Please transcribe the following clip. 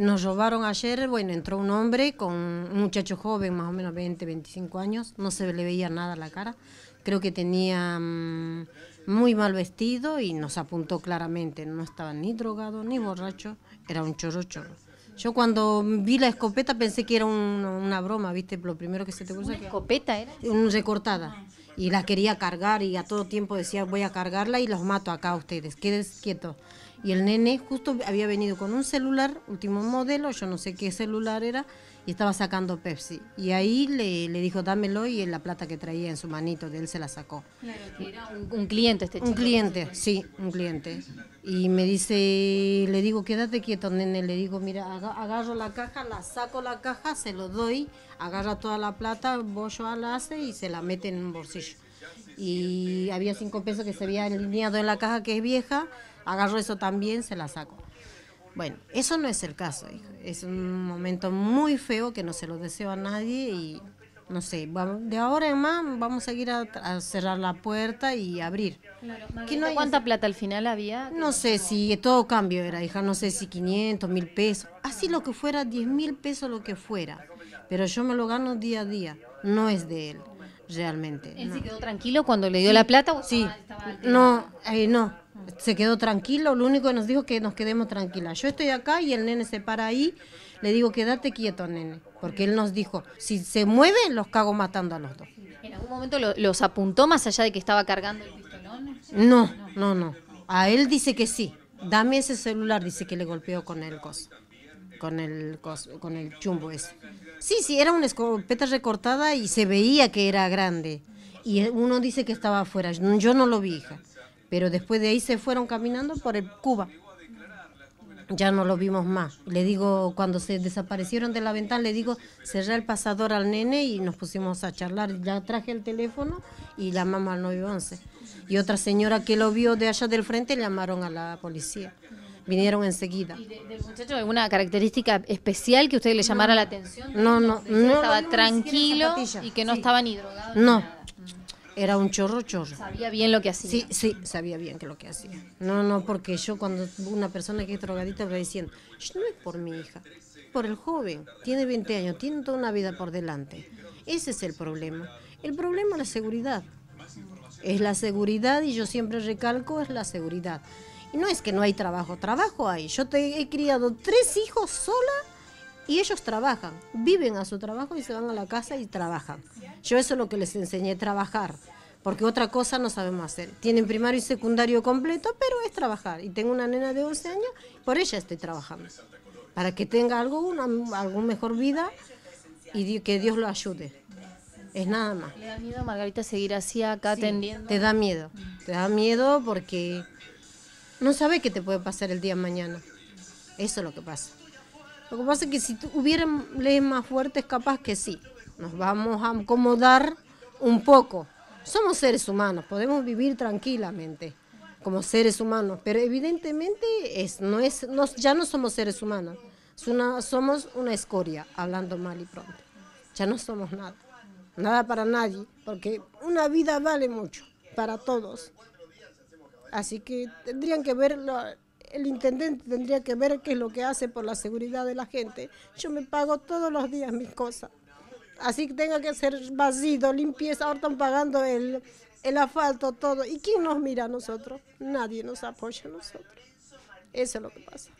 Nos robaron ayer, bueno, entró un hombre con un muchacho joven, más o menos 20, 25 años, no se le veía nada a la cara, creo que tenía mm, muy mal vestido y nos apuntó claramente, no estaba ni drogado ni borracho, era un chorro chorro. Yo cuando vi la escopeta pensé que era una broma, ¿viste? Lo primero que se te puso. ¿Una escopeta era? Un, recortada. Y la quería cargar y a todo tiempo decía, voy a cargarla y los mato acá a ustedes, quédense quieto y el nene justo había venido con un celular, último modelo, yo no sé qué celular era, y estaba sacando Pepsi. Y ahí le, le dijo, dámelo, y la plata que traía en su manito de él se la sacó. era un, cliente este chico. Un cliente, sí, un cliente. Y me dice, le digo, quédate quieto, nene, le digo, mira, agarro la caja, la saco la caja, se lo doy, agarra toda la plata, a la hace y se la mete en un bolsillo. Y había cinco pesos que se había alineado en la caja que es vieja, agarro eso también, se la saco. Bueno, eso no es el caso, hijo. Es un momento muy feo que no se lo deseo a nadie y no sé, de ahora en más vamos a ir a, cerrar la puerta y abrir. no ¿Cuánta plata al final había? No sé si todo cambio era, hija, no sé si 500, mil pesos, así lo que fuera, 10 mil pesos lo que fuera, pero yo me lo gano día a día, no es de él realmente. ¿Él se quedó tranquilo cuando le dio la plata? sí, no, eh, no, se quedó tranquilo, lo único que nos dijo que nos quedemos tranquilas. Yo estoy acá y el nene se para ahí, le digo, quédate quieto, nene, porque él nos dijo, si se mueve, los cago matando a los dos. ¿En algún momento los apuntó más allá de que estaba cargando el pistolón? No, no, no. A él dice que sí. Dame ese celular, dice que le golpeó con el coso con el, con el chumbo ese. Sí, sí, era una escopeta recortada y se veía que era grande. Y uno dice que estaba afuera. Yo no lo vi, hija. Pero después de ahí se fueron caminando por el Cuba. Ya no lo vimos más. Le digo, cuando se desaparecieron de la ventana, le digo, cerré el pasador al nene y nos pusimos a charlar. Ya traje el teléfono y llamamos mamá al 911. Y otra señora que lo vio de allá del frente llamaron a la policía vinieron enseguida. ¿Y del muchacho alguna característica especial que usted le llamara la atención? No, no, no. estaba tranquilo y que no estaba ni drogado. No. Mm. Era un chorro, chorro. Sabía bien lo que hacía. Sí, sí, sabía bien que lo que hacía. No, no, porque yo cuando una persona que es drogadita me diciendo, no es por mi hija, por el joven. Tiene 20 años, tiene toda una vida por delante. Ese es el problema. El problema es la seguridad. Es la seguridad y yo siempre recalco, es la seguridad no es que no hay trabajo, trabajo hay. Yo te he criado tres hijos sola y ellos trabajan, viven a su trabajo y se van a la casa y trabajan. Yo eso es lo que les enseñé, trabajar, porque otra cosa no sabemos hacer. Tienen primario y secundario completo, pero es trabajar. Y tengo una nena de 11 años, por ella estoy trabajando, para que tenga algo, una algún mejor vida y que Dios lo ayude. Es nada más. ¿Le da miedo, Margarita, seguir así acá sí, Te da miedo, te da miedo porque no sabes qué te puede pasar el día mañana. Eso es lo que pasa. Lo que pasa es que si hubieran leyes más fuertes, capaz que sí. Nos vamos a acomodar un poco. Somos seres humanos, podemos vivir tranquilamente como seres humanos, pero evidentemente es, no es, ya no somos seres humanos. somos una escoria, hablando mal y pronto. Ya no somos nada. Nada para nadie, porque una vida vale mucho, para todos. Así que tendrían que ver, el intendente tendría que ver qué es lo que hace por la seguridad de la gente. Yo me pago todos los días mis cosas. Así que tenga que ser vacío, limpieza. Ahora están pagando el, el asfalto, todo. ¿Y quién nos mira a nosotros? Nadie nos apoya a nosotros. Eso es lo que pasa.